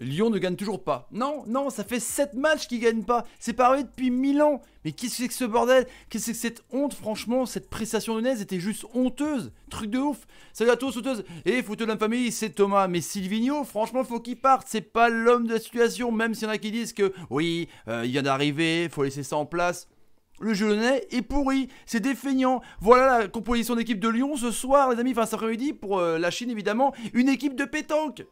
Lyon ne gagne toujours pas. Non, non, ça fait 7 matchs qu'ils gagnent pas. C'est pareil depuis 1000 ans. Mais qu'est-ce que c'est que ce bordel Qu'est-ce que c'est que cette honte Franchement, cette prestation de lyonnaise était juste honteuse. Truc de ouf. Salut à tous, honteuse. Et faut de la famille, c'est Thomas. Mais Silvino, franchement, faut qu'il parte. C'est pas l'homme de la situation, même s'il y en a qui disent que oui, euh, il vient d'arriver, faut laisser ça en place. Le jeu lyonnais est pourri, c'est défeignant. Voilà la composition d'équipe de Lyon ce soir, les amis, enfin cet après pour euh, la Chine évidemment, une équipe de pétanque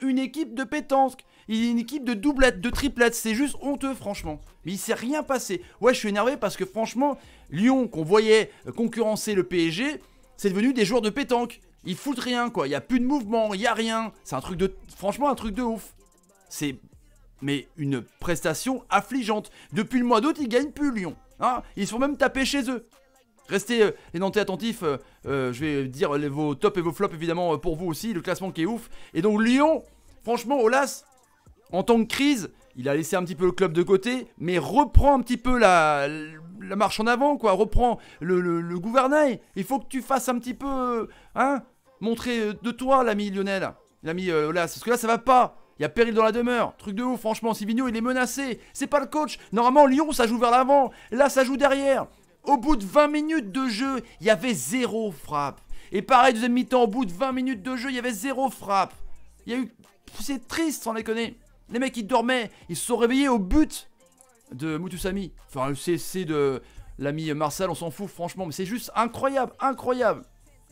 une équipe de pétanque. Il une équipe de doublette, de triplette C'est juste honteux, franchement. Mais il s'est rien passé. Ouais, je suis énervé parce que, franchement, Lyon, qu'on voyait concurrencer le PSG, c'est devenu des joueurs de pétanque. Ils foutent rien, quoi. Il n'y a plus de mouvement, il n'y a rien. C'est un truc de. Franchement, un truc de ouf. C'est. Mais une prestation affligeante. Depuis le mois d'août, ils gagnent plus Lyon. Hein ils se font même taper chez eux. Restez euh, les attentifs euh, euh, je vais dire les, vos tops et vos flops évidemment euh, pour vous aussi, le classement qui est ouf. Et donc Lyon, franchement, Olas, en tant que crise, il a laissé un petit peu le club de côté, mais reprend un petit peu la, marche en avant, quoi. Reprend le, gouvernail. Il faut que tu fasses un petit peu, euh, hein, montrer de toi, l'ami Lionel, l'ami Olas, parce que là, ça va pas. Il y a péril dans la demeure. Truc de ouf, franchement. Sivigno, il est menacé. C'est pas le coach. Normalement, Lyon, ça joue vers l'avant. Là, ça joue derrière. Au bout de 20 minutes de jeu, il y avait zéro frappe. Et pareil, deuxième mi-temps, au bout de 20 minutes de jeu, il y avait zéro frappe. Il y a eu. C'est triste, sans déconner. Les mecs, ils dormaient, ils se sont réveillés au but de Mutusami. Enfin, le CC de l'ami Marcel, on s'en fout, franchement. Mais c'est juste incroyable, incroyable.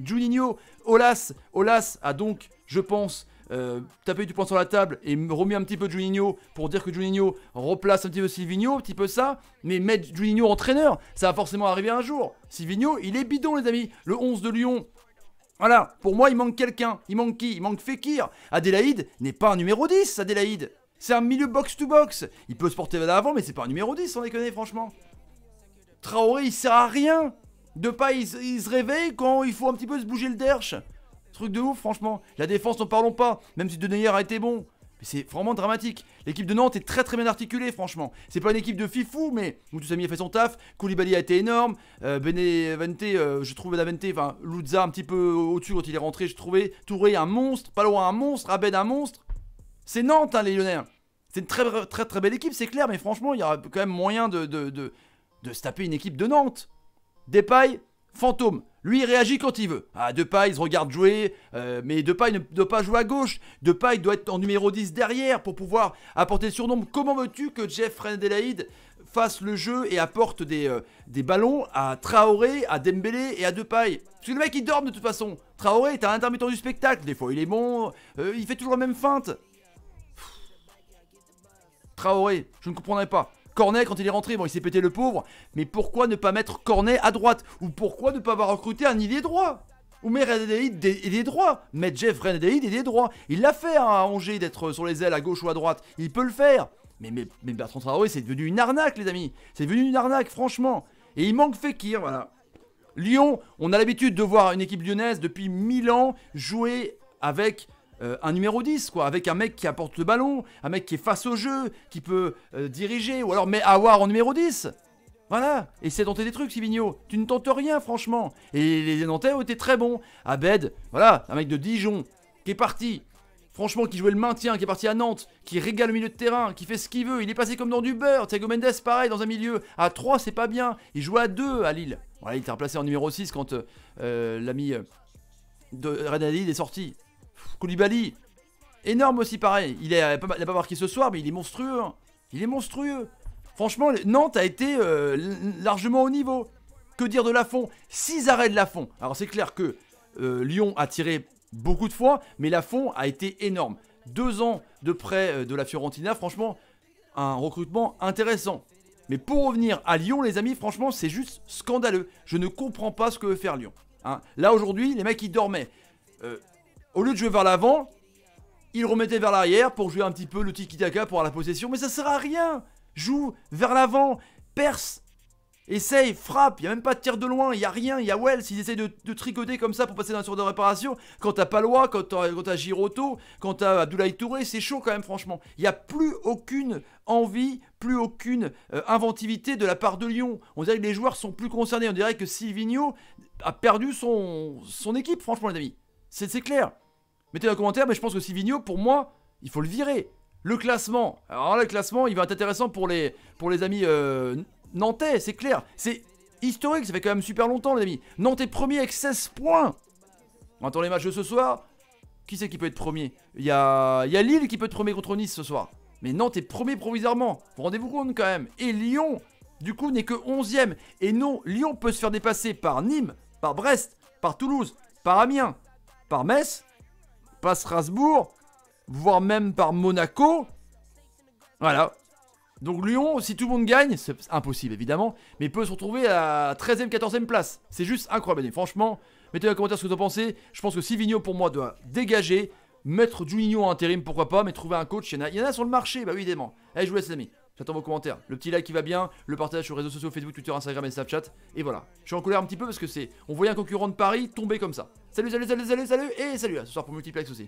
Juninho, Olas, Olas a donc, je pense, euh, taper du poing sur la table et remis un petit peu Juninho pour dire que Juninho replace un petit peu Silvino, un petit peu ça, mais mettre Juninho entraîneur, ça va forcément arriver un jour. Silvino, il est bidon les amis. Le 11 de Lyon, voilà, pour moi, il manque quelqu'un. Il manque qui Il manque Fekir. Adélaïde n'est pas un numéro 10, Adélaïde. C'est un milieu box-to-box. Il peut se porter vers l'avant, mais c'est pas un numéro 10, on déconner, franchement. Traoré, il sert à rien. De pas, se réveille quand il faut un petit peu se bouger le derche. Truc de ouf, franchement. La défense, n'en parlons pas, même si Denayer a été bon. Mais c'est vraiment dramatique. L'équipe de Nantes est très très bien articulée, franchement. C'est pas une équipe de fifou, mais Moutoussami a fait son taf. Koulibaly a été énorme. Euh, Bene euh, je trouvais Beneventé, enfin Luzza un petit peu au-dessus quand il est rentré, je trouvais. Touré un monstre, loin, un monstre, Abed un monstre. C'est Nantes, hein, les Lyonnais. C'est une très très très belle équipe, c'est clair, mais franchement, il y aura quand même moyen de, de, se taper une équipe de Nantes. Des pailles, fantôme. Lui, il réagit quand il veut. Ah, Depay, il se regarde jouer, euh, mais Depay ne doit pas jouer à gauche. Depay doit être en numéro 10 derrière pour pouvoir apporter le surnombre. Comment veux-tu que Jeff Rendelaïd fasse le jeu et apporte des, euh, des, ballons à Traoré, à Dembélé et à Depay Parce que le mec, il dort de toute façon. Traoré est un intermittent du spectacle. Des fois, il est bon, euh, il fait toujours la même feinte. Traoré, je ne comprendrais pas. Cornet, quand il est rentré, bon, il s'est pété le pauvre, mais pourquoi ne pas mettre Cornet à droite Ou pourquoi ne pas avoir recruté un ailier droit ou mettre Renadaïd et des droits, mettre Jeff René et des droits. Il l'a fait hein, à Angers d'être sur les ailes à gauche ou à droite, il peut le faire. Mais, mais, mais Bertrand Traoré, c'est devenu une arnaque, les amis. C'est devenu une arnaque, franchement. Et il manque Fekir, voilà. Lyon, on a l'habitude de voir une équipe lyonnaise depuis 1000 ans jouer avec euh, un numéro 10, quoi, avec un mec qui apporte le ballon, un mec qui est face au jeu, qui peut euh, diriger, ou alors met Awar en numéro 10. Voilà, et de tenter des trucs, Sivigno. Tu ne tentes rien, franchement. Et les Nantais ont été très bons. Abed, voilà, un mec de Dijon, qui est parti, franchement, qui jouait le maintien, qui est parti à Nantes, qui régale le milieu de terrain, qui fait ce qu'il veut. Il est passé comme dans du beurre. Thiago Mendes, pareil, dans un milieu. À 3, c'est pas bien. Il joue à 2 à Lille. Voilà, il était remplacé en numéro 6 quand euh, l'ami de Renadid est sorti. Koulibaly, énorme aussi pareil. Il n'a pas, marqué ce soir, mais il est monstrueux. Hein. Il est monstrueux. Franchement, Nantes a été euh, largement au niveau. Que dire de Lafont Six arrêts de Lafont. Alors c'est clair que euh, Lyon a tiré beaucoup de fois, mais Lafont a été énorme. Deux ans de près euh, de la Fiorentina, franchement, un recrutement intéressant. Mais pour revenir à Lyon, les amis, franchement, c'est juste scandaleux. Je ne comprends pas ce que veut faire Lyon. Hein. Là, aujourd'hui, les mecs, ils dormaient. Au lieu de jouer vers l'avant, il remettait vers l'arrière pour jouer un petit peu le tiki-taka pour avoir la possession. Mais ça sert à rien Joue vers l'avant, perce, essaye, frappe. Il n'y a même pas de tir de loin, il n'y a rien. Il y a Wells, ils essayent de, tricoter comme ça pour passer dans un tour de réparation. Quand t'as Palois, quand à Giroto, quand à Abdoulaye Touré, c'est chaud quand même, franchement. Il n'y a plus aucune envie, plus aucune euh, inventivité de la part de Lyon. On dirait que les joueurs sont plus concernés. On dirait que Silvino a perdu son, son équipe, franchement, les amis. C'est clair. Mettez dans les mais je pense que Sivigno, pour moi, il faut le virer. Le classement. Alors là, le classement, il va être intéressant pour les, pour les amis euh, nantais, c'est clair. C'est historique, ça fait quand même super longtemps, les amis. Nantes premier avec 16 points. On attend les matchs de ce soir. Qui c'est qui peut être premier Il y a, y a Lille qui peut être premier contre Nice ce soir. Mais Nantes est premier provisoirement. Vous, vous rendez-vous compte quand même Et Lyon, du coup, n'est que 11ème. Et non, Lyon peut se faire dépasser par Nîmes, par Brest, par Toulouse, par Amiens, par Metz pas Strasbourg, voire même par Monaco. Voilà. Donc Lyon, si tout le monde gagne, c'est impossible évidemment, mais peut se retrouver à 13e, 14e place. C'est juste incroyable. franchement, mettez un commentaire ce que vous en pensez. Je pense que Sivigno pour moi doit dégager, mettre Juninho en intérim, pourquoi pas, mais trouver un coach. Il y en a, sur le marché, bah oui évidemment. Allez, je vous laisse les amis. J'attends vos commentaires. Le petit like qui va bien, le partage sur les réseaux sociaux, Facebook, Twitter, Instagram et Snapchat. Et voilà. Je suis en colère un petit peu parce que c'est. On voyait un concurrent de Paris tomber comme ça. Salut, salut, salut, salut, salut. Et salut à ce soir pour Multiplex aussi.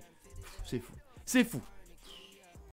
C'est fou. C'est fou.